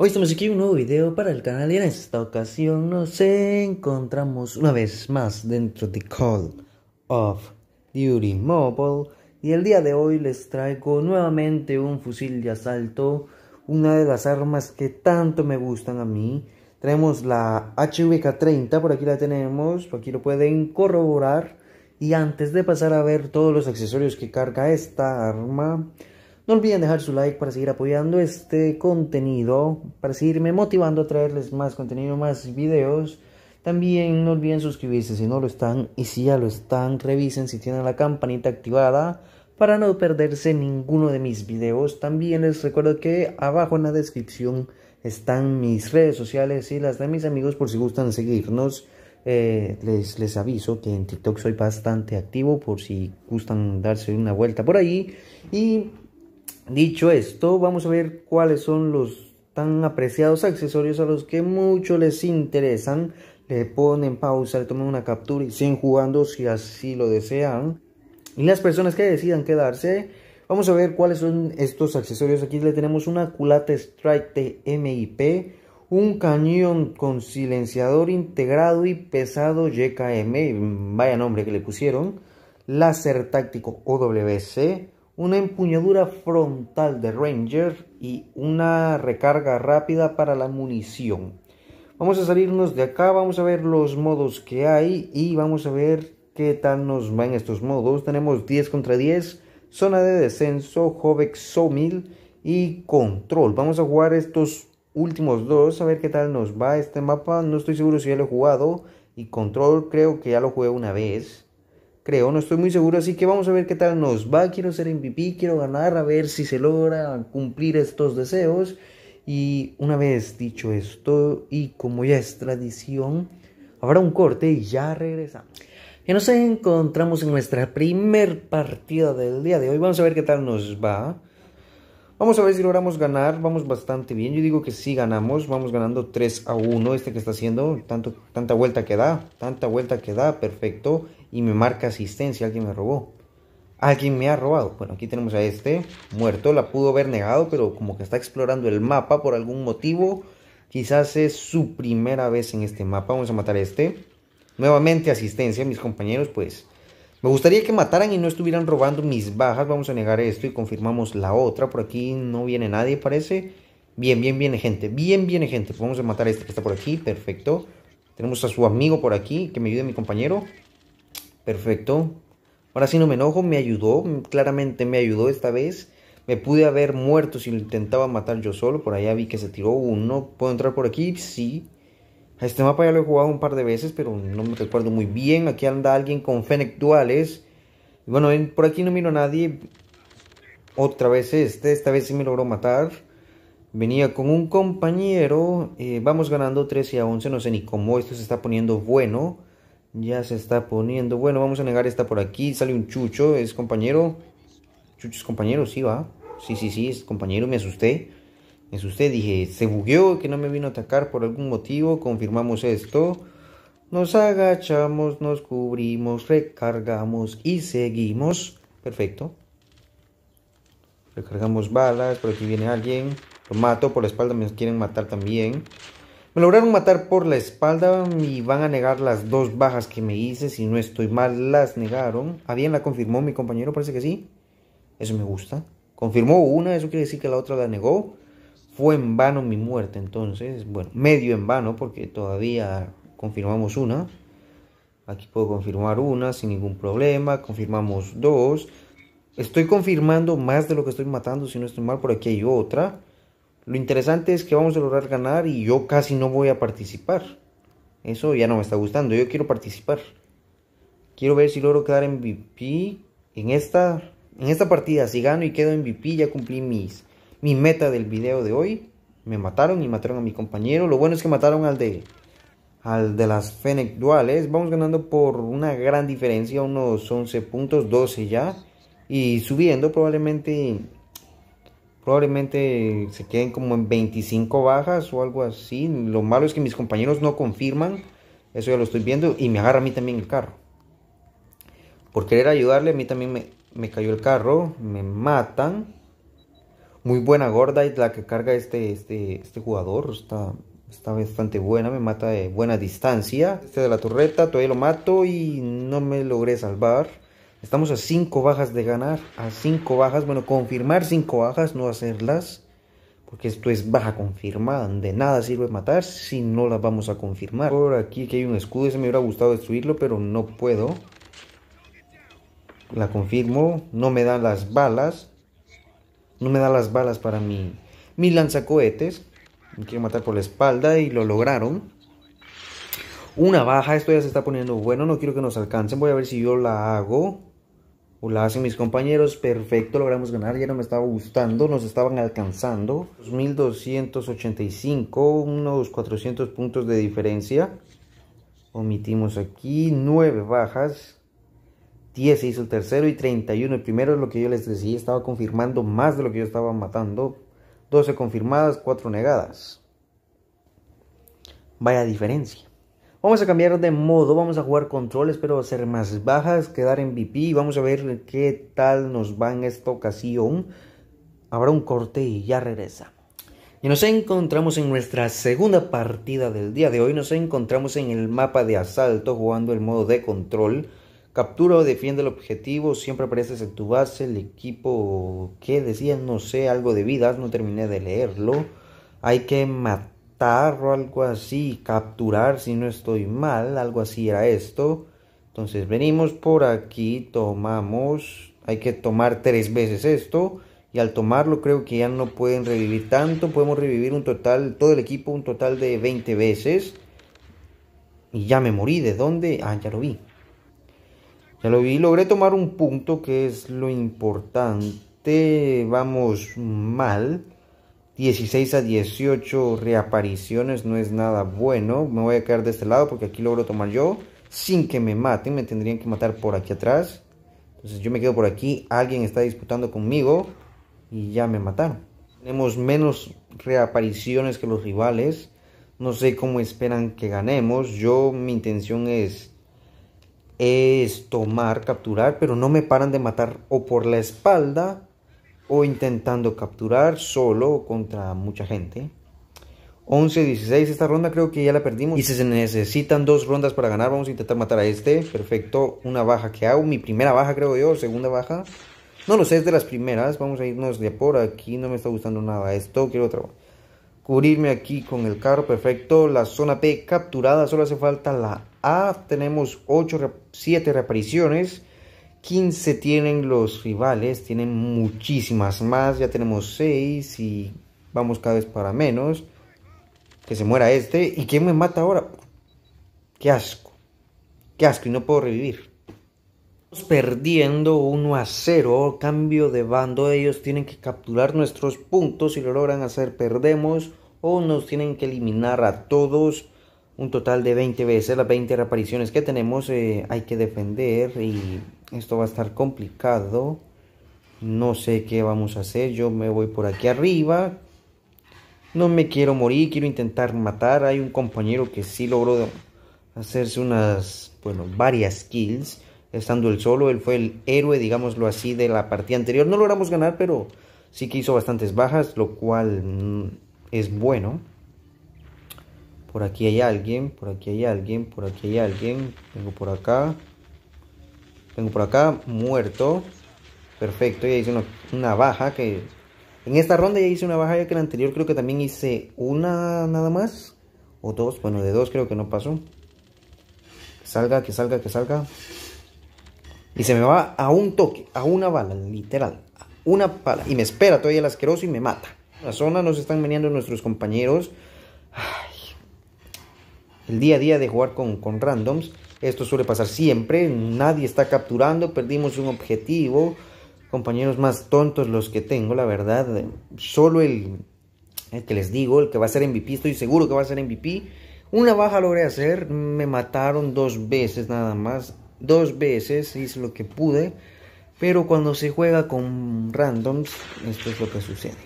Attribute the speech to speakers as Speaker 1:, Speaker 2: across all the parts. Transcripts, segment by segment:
Speaker 1: Hoy estamos aquí un nuevo video para el canal y en esta ocasión nos encontramos una vez más dentro de Call of Duty Mobile y el día de hoy les traigo nuevamente un fusil de asalto, una de las armas que tanto me gustan a mí. Tenemos la HVK-30, por aquí la tenemos, por aquí lo pueden corroborar. Y antes de pasar a ver todos los accesorios que carga esta arma, no olviden dejar su like para seguir apoyando este contenido, para seguirme motivando a traerles más contenido, más videos. También no olviden suscribirse si no lo están y si ya lo están, revisen si tienen la campanita activada para no perderse ninguno de mis videos. También les recuerdo que abajo en la descripción están mis redes sociales y las de mis amigos por si gustan seguirnos. Eh, les, les aviso que en TikTok soy bastante activo por si gustan darse una vuelta por ahí. Y Dicho esto, vamos a ver cuáles son los tan apreciados accesorios a los que mucho les interesan. Le ponen pausa, le toman una captura y siguen jugando si así lo desean. Y las personas que decidan quedarse, vamos a ver cuáles son estos accesorios. Aquí le tenemos una culata Strike TMIP, un cañón con silenciador integrado y pesado YKM, vaya nombre que le pusieron, láser táctico OWC, una empuñadura frontal de Ranger y una recarga rápida para la munición. Vamos a salirnos de acá, vamos a ver los modos que hay y vamos a ver qué tal nos va en estos modos. Tenemos 10 contra 10, zona de descenso, Jovex Somil y control. Vamos a jugar estos últimos dos, a ver qué tal nos va este mapa. No estoy seguro si ya lo he jugado y control creo que ya lo jugué una vez creo, no estoy muy seguro, así que vamos a ver qué tal nos va, quiero ser MVP, quiero ganar, a ver si se logra cumplir estos deseos. Y una vez dicho esto, y como ya es tradición, habrá un corte y ya regresamos. Y nos encontramos en nuestra primer partida del día de hoy, vamos a ver qué tal nos va. Vamos a ver si logramos ganar. Vamos bastante bien. Yo digo que sí ganamos. Vamos ganando 3 a 1. Este que está haciendo. Tanto, tanta vuelta que da. Tanta vuelta que da. Perfecto y me marca asistencia, alguien me robó. Alguien me ha robado. Bueno, aquí tenemos a este muerto, la pudo haber negado, pero como que está explorando el mapa por algún motivo. Quizás es su primera vez en este mapa. Vamos a matar a este. Nuevamente asistencia, mis compañeros, pues... Me gustaría que mataran y no estuvieran robando mis bajas. Vamos a negar esto y confirmamos la otra. Por aquí no viene nadie, parece. Bien, bien, viene gente. Bien, viene gente. Pues vamos a matar a este que está por aquí. Perfecto. Tenemos a su amigo por aquí. Que me ayude mi compañero. Perfecto. Ahora sí no me enojo, me ayudó, claramente me ayudó esta vez. Me pude haber muerto si lo intentaba matar yo solo. Por allá vi que se tiró uno. ¿Puedo entrar por aquí? Sí. Este mapa ya lo he jugado un par de veces, pero no me recuerdo muy bien. Aquí anda alguien con Fennec Duales. Bueno, por aquí no miro a nadie. Otra vez este, esta vez sí me logró matar. Venía con un compañero. Eh, vamos ganando 13 a 11. No sé ni cómo esto se está poniendo bueno. Ya se está poniendo. Bueno, vamos a negar esta por aquí. Sale un Chucho. ¿Es compañero? Chucho es compañero, sí, va. Sí, sí, sí, es compañero. Me asusté. Me asusté. Dije, se bugueó, que no me vino a atacar por algún motivo. Confirmamos esto. Nos agachamos, nos cubrimos, recargamos y seguimos. Perfecto. Recargamos balas. Por aquí viene alguien. Lo mato. Por la espalda me quieren matar también. Me lograron matar por la espalda y van a negar las dos bajas que me hice. Si no estoy mal, las negaron. ¿A bien la confirmó mi compañero? Parece que sí. Eso me gusta. Confirmó una, eso quiere decir que la otra la negó. Fue en vano mi muerte, entonces. Bueno, medio en vano porque todavía confirmamos una. Aquí puedo confirmar una sin ningún problema. Confirmamos dos. Estoy confirmando más de lo que estoy matando, si no estoy mal. Por aquí hay otra. Lo interesante es que vamos a lograr ganar y yo casi no voy a participar. Eso ya no me está gustando. Yo quiero participar. Quiero ver si logro quedar MVP en esta, en esta partida. Si gano y quedo MVP, ya cumplí mis, mi meta del video de hoy. Me mataron y mataron a mi compañero. Lo bueno es que mataron al de, al de las Fennec Duales. Vamos ganando por una gran diferencia, unos 11 puntos, 12 ya. Y subiendo probablemente probablemente se queden como en 25 bajas o algo así. Lo malo es que mis compañeros no confirman, eso ya lo estoy viendo, y me agarra a mí también el carro. Por querer ayudarle, a mí también me, cayó el carro, me matan. Muy buena gorda es la que carga este, este, este, jugador, está, está bastante buena, me mata de buena distancia. Este de la torreta, todavía lo mato y no me logré salvar. Estamos a cinco bajas de ganar, a cinco bajas, bueno, confirmar cinco bajas, no hacerlas, porque esto es baja confirmada, de nada sirve matar si no las vamos a confirmar. Por aquí que hay un escudo, ese me hubiera gustado destruirlo, pero no puedo. La confirmo, no me dan las balas, no me da las balas para mi, mi lanzacohetes. Me quiero matar por la espalda y lo lograron. Una baja, esto ya se está poniendo bueno, no quiero que nos alcancen, voy a ver si yo la hago. Hola hacen mis compañeros, perfecto, logramos ganar, ya no me estaba gustando, nos estaban alcanzando, 2.285, unos 400 puntos de diferencia, omitimos aquí, 9 bajas, 10 se hizo el tercero y 31 el primero, es lo que yo les decía, estaba confirmando más de lo que yo estaba matando, 12 confirmadas, 4 negadas, vaya diferencia. Vamos a cambiar de modo, vamos a jugar control, espero hacer más bajas, quedar en VP, vamos a ver qué tal nos va en esta ocasión. Habrá un corte y ya regresa. Y nos encontramos en nuestra segunda partida del día de hoy, nos encontramos en el mapa de asalto jugando el modo de control. Captura o defiende el objetivo, siempre apareces en tu base, el equipo que decían no sé, algo de vidas, no terminé de leerlo. Hay que matar algo así, capturar si no estoy mal, algo así era esto. Entonces venimos por aquí, tomamos, hay que tomar tres veces esto y al tomarlo creo que ya no pueden revivir tanto, podemos revivir un total, todo el equipo un total de 20 veces. Y ya me morí, ¿de dónde? Ah, ya lo vi. Ya lo vi, logré tomar un punto que es lo importante, vamos mal. 16 a 18 reapariciones no es nada bueno. Me voy a quedar de este lado porque aquí logro tomar yo sin que me maten. Me tendrían que matar por aquí atrás. Entonces yo me quedo por aquí. Alguien está disputando conmigo y ya me mataron. Tenemos menos reapariciones que los rivales. No sé cómo esperan que ganemos. Yo mi intención es es tomar, capturar, pero no me paran de matar o por la espalda o intentando capturar solo contra mucha gente. 11, 16, esta ronda creo que ya la perdimos. Y si se necesitan dos rondas para ganar, vamos a intentar matar a este. Perfecto, una baja que hago, mi primera baja creo yo, segunda baja. No lo sé, es de las primeras, vamos a irnos de por aquí, no me está gustando nada esto, quiero otra. Cubrirme aquí con el carro, perfecto. La zona P capturada, solo hace falta la A. Tenemos 8, 7 reapariciones. 15 tienen los rivales, tienen muchísimas más, ya tenemos 6 y vamos cada vez para menos. Que se muera este. ¿Y quién me mata ahora? Qué asco. Qué asco y no puedo revivir. Perdiendo 1 a 0, cambio de bando, ellos tienen que capturar nuestros puntos, si lo logran hacer perdemos o nos tienen que eliminar a todos un total de 20 veces, las 20 reapariciones que tenemos eh, hay que defender y esto va a estar complicado. No sé qué vamos a hacer, yo me voy por aquí arriba. No me quiero morir, quiero intentar matar. Hay un compañero que sí logró hacerse unas, bueno, varias kills. Estando él solo, él fue el héroe, digámoslo así, de la partida anterior. No logramos ganar, pero sí que hizo bastantes bajas, lo cual mm, es bueno. Por aquí hay alguien, por aquí hay alguien, por aquí hay alguien. Vengo por acá. Vengo por acá, muerto. Perfecto, ya hice una, baja que... En esta ronda ya hice una baja, ya que en la anterior creo que también hice una nada más. O dos, bueno, de dos creo que no pasó. Que salga, que salga, que salga. Y se me va a un toque, a una bala, literal. Una bala. Y me espera todavía el asqueroso y me mata. la zona nos están meneando nuestros compañeros el día a día de jugar con, randoms. Esto suele pasar siempre, nadie está capturando, perdimos un objetivo. Compañeros más tontos los que tengo, la verdad. Solo el, el que les digo, el que va a ser MVP, estoy seguro que va a ser MVP. Una baja logré hacer, me mataron dos veces nada más. Dos veces hice lo que pude. Pero cuando se juega con randoms, esto es lo que sucede.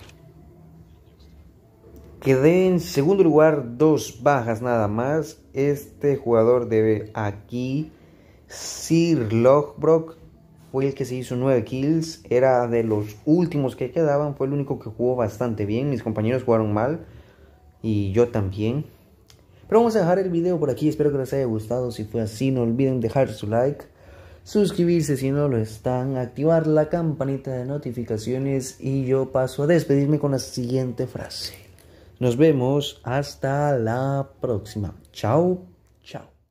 Speaker 1: Quedé en segundo lugar, dos bajas nada más. Este jugador de aquí, Sir Lochbrock, fue el que se hizo nueve kills. Era de los últimos que quedaban. Fue el único que jugó bastante bien. Mis compañeros jugaron mal. Y yo también. Pero vamos a dejar el video por aquí. Espero que les haya gustado. Si fue así, no olviden dejar su like. Suscribirse si no lo están. Activar la campanita de notificaciones. Y yo paso a despedirme con la siguiente frase. Nos vemos hasta la próxima. Chao, chao.